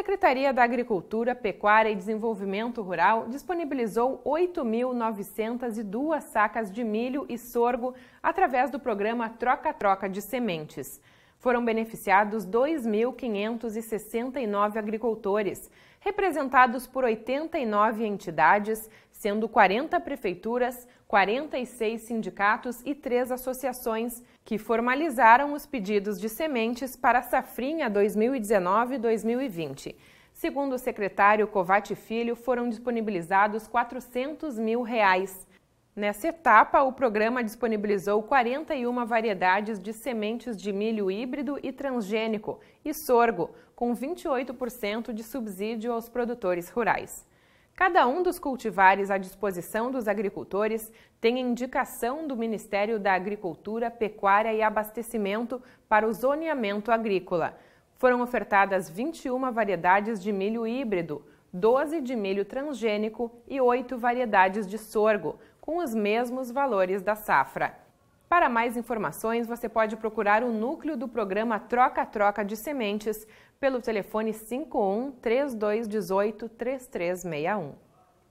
Secretaria da Agricultura, Pecuária e Desenvolvimento Rural disponibilizou 8.902 sacas de milho e sorgo através do programa Troca-Troca de Sementes. Foram beneficiados 2.569 agricultores, representados por 89 entidades, sendo 40 prefeituras, 46 sindicatos e três associações que formalizaram os pedidos de sementes para a safrinha 2019-2020. Segundo o secretário Covati Filho, foram disponibilizados 400 mil reais. Nessa etapa, o programa disponibilizou 41 variedades de sementes de milho híbrido e transgênico e sorgo, com 28% de subsídio aos produtores rurais. Cada um dos cultivares à disposição dos agricultores tem indicação do Ministério da Agricultura, Pecuária e Abastecimento para o zoneamento agrícola. Foram ofertadas 21 variedades de milho híbrido, 12 de milho transgênico e 8 variedades de sorgo, com os mesmos valores da safra. Para mais informações, você pode procurar o núcleo do programa Troca-Troca de Sementes pelo telefone 51 3218 3361.